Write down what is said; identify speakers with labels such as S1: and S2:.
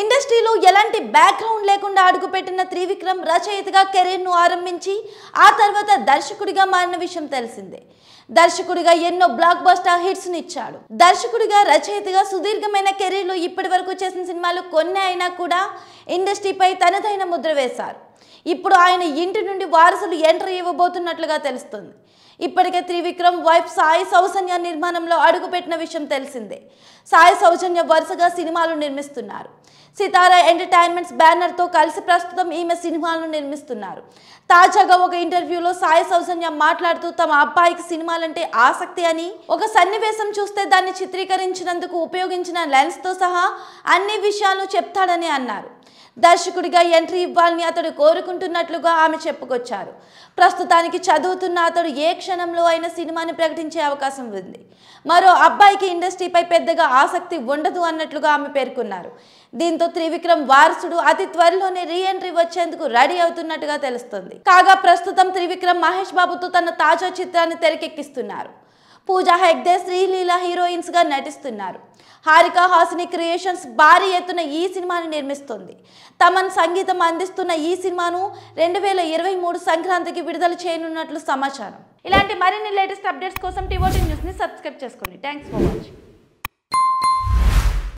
S1: ఇండస్ట్రీలో ఎలాంటి బ్యాక్గ్రౌండ్ లేకుండా అడుగుపెట్టిన త్రివిక్రమ్ రచయితగా కెరీర్ను ఆరంభించి ఆ తర్వాత దర్శకుడిగా మారిన విషయం తెలిసిందే దర్శకుడిగా ఎన్నో బ్లాక్ బస్టర్ హిట్స్ని ఇచ్చాడు దర్శకుడిగా రచయితగా సుదీర్ఘమైన కెరీర్లో ఇప్పటి వరకు చేసిన సినిమాలు కొన్ని అయినా కూడా ఇండస్ట్రీపై తనదైన ముద్ర వేశారు ఇప్పుడు ఆయన ఇంటి నుండి వారసులు ఎంట్రీ ఇవ్వబోతున్నట్లుగా తెలుస్తుంది ఇప్పటికే త్రివిక్రమ్ వైఫ్ సాయి సౌజన్య నిర్మాణంలో అడుగుపెట్టిన విషయం తెలిసిందే సాయి సౌజన్య వరుసగా సినిమాలు నిర్మిస్తున్నారు సితారా ఎంటర్టైన్మెంట్స్ బ్యానర్తో కలిసి ప్రస్తుతం ఈమె సినిమాలను నిర్మిస్తున్నారు తాజాగా ఒక ఇంటర్వ్యూలో సాయి సౌజన్య మాట్లాడుతూ తమ అబ్బాయికి సినిమాలంటే ఆసక్తి అని ఒక సన్నివేశం చూస్తే దాన్ని చిత్రీకరించినందుకు ఉపయోగించిన లెన్స్తో సహా అన్ని విషయాలు చెప్తాడని అన్నారు దర్శకుడిగా ఎంట్రీ ఇవ్వాలని అతడు కోరుకుంటున్నట్లుగా ఆమె చెప్పుకొచ్చారు ప్రస్తుతానికి చదువుతున్న అతడు ఏ క్షణంలో అయినా సినిమాని ప్రకటించే అవకాశం ఉంది మరో అబ్బాయికి ఇండస్ట్రీపై పెద్దగా ఆసక్తి ఉండదు అన్నట్లుగా ఆమె పేర్కొన్నారు దీంతో త్రివిక్రమ్ వారసుడు అతి త్వరలోనే రీ ఎంట్రీ వచ్చేందుకు రెడీ అవుతున్నట్టుగా తెలుస్తుంది కాగా ప్రస్తుతం త్రివిక్రమ్ మహేష్ బాబుతో తన తాజా చిత్రాన్ని తెరకెక్కిస్తున్నారు పూజా హెగ్డే శ్రీలీల హీరోయిన్స్గా నటిస్తున్నారు హారిక హాసిని క్రియేషన్స్ భారీ ఎత్తున ఈ సినిమాని నిర్మిస్తుంది తమన్ సంగీతం అందిస్తున్న ఈ సినిమాను రెండు వేల ఇరవై మూడు సంక్రాంతికి విడుదల చేయనున్నట్లు సమాచారం ఇలాంటి మరిన్ని లేటెస్ట్ అప్డేట్స్ కోసం టీవోటీ న్యూస్ని సబ్స్క్రైబ్ చేసుకోండి థ్యాంక్స్ ఫర్ వాచింగ్